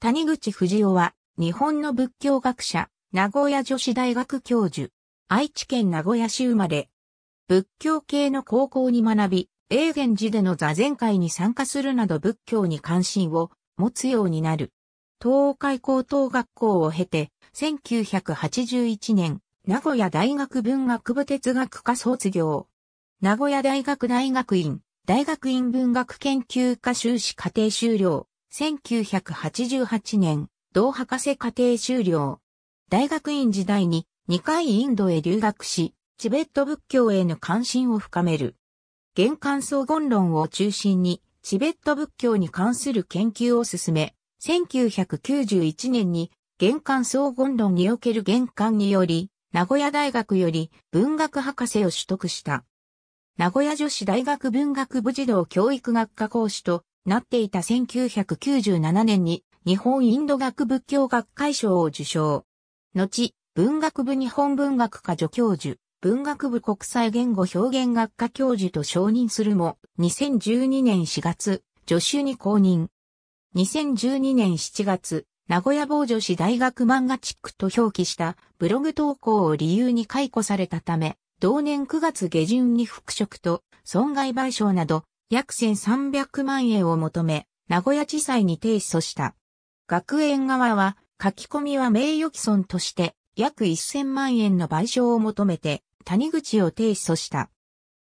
谷口藤夫は、日本の仏教学者、名古屋女子大学教授、愛知県名古屋市生まれ、仏教系の高校に学び、永源寺での座禅会に参加するなど仏教に関心を持つようになる。東海高等学校を経て、1981年、名古屋大学文学部哲学科卒業。名古屋大学大学院、大学院文学研究科修士課程修了。1988年、同博士課程修了。大学院時代に2回インドへ留学し、チベット仏教への関心を深める。玄関総言論を中心に、チベット仏教に関する研究を進め、1991年に玄関総言論における玄関により、名古屋大学より文学博士を取得した。名古屋女子大学文学部児童教育学科講師となっていた1997年に日本インド学仏教学会賞を受賞。後、文学部日本文学科助教授、文学部国際言語表現学科教授と承認するも、2012年4月、助手に公認。2012年7月、名古屋某女子大学漫画チックと表記したブログ投稿を理由に解雇されたため、同年9月下旬に復職と損害賠償など約1300万円を求め、名古屋地裁に提訴した。学園側は、書き込みは名誉毀損として、約1000万円の賠償を求めて、谷口を提訴した。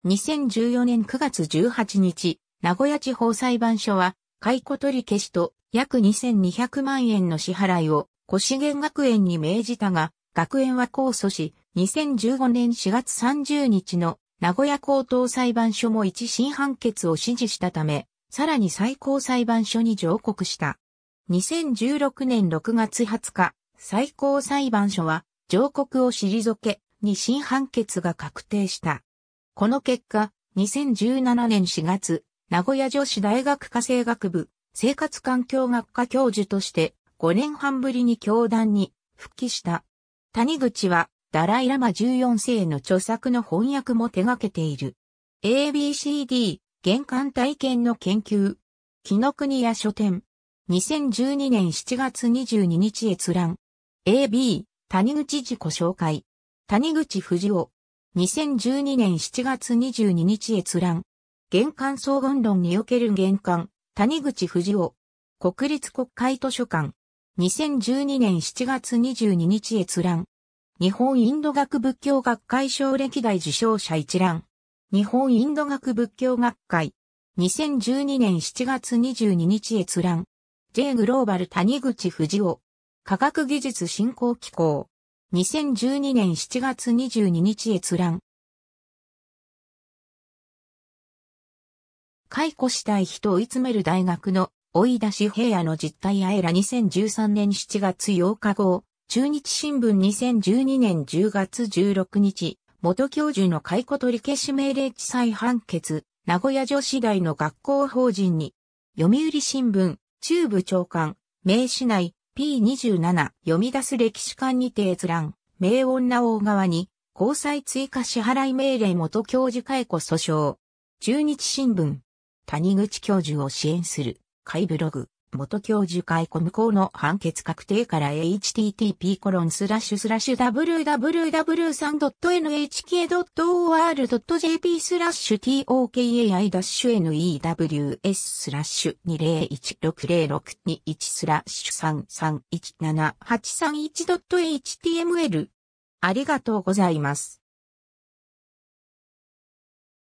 2014年9月18日、名古屋地方裁判所は、解雇取り消しと約2200万円の支払いを、越源学園に命じたが、学園は控訴し、2015年4月30日の名古屋高等裁判所も一審判決を支持したため、さらに最高裁判所に上告した。2016年6月20日、最高裁判所は上告を退け、二審判決が確定した。この結果、2017年4月、名古屋女子大学家政学部、生活環境学科教授として、5年半ぶりに教団に復帰した。谷口はダライラマ14世の著作の翻訳も手掛けている。ABCD、玄関体験の研究。木の国屋書店。2012年7月22日閲覧。AB、谷口自己紹介。谷口藤士夫。2012年7月22日閲覧。玄関総言論における玄関、谷口藤士夫。国立国会図書館。2012年7月22日閲覧。日本インド学仏教学会賞歴代受賞者一覧。日本インド学仏教学会。2012年7月22日閲覧。J グローバル谷口藤尾。科学技術振興機構。2012年7月22日閲覧。解雇したい人を追い詰める大学の追い出し平野の実態あえら2013年7月8日号。中日新聞2012年10月16日、元教授の解雇取り消し命令地裁判決、名古屋女子大の学校法人に、読売新聞、中部長官、名市内、P27、読み出す歴史館にて閲覧、名女大側に、交際追加支払い命令元教授解雇訴訟。中日新聞、谷口教授を支援する、会ブログ。元教授会コム校の判決確定から http://www3.nhk.or.jp スラッシュ tokai-news スラッシュ20160621スラッシュ 3317831.html ありがとうございます。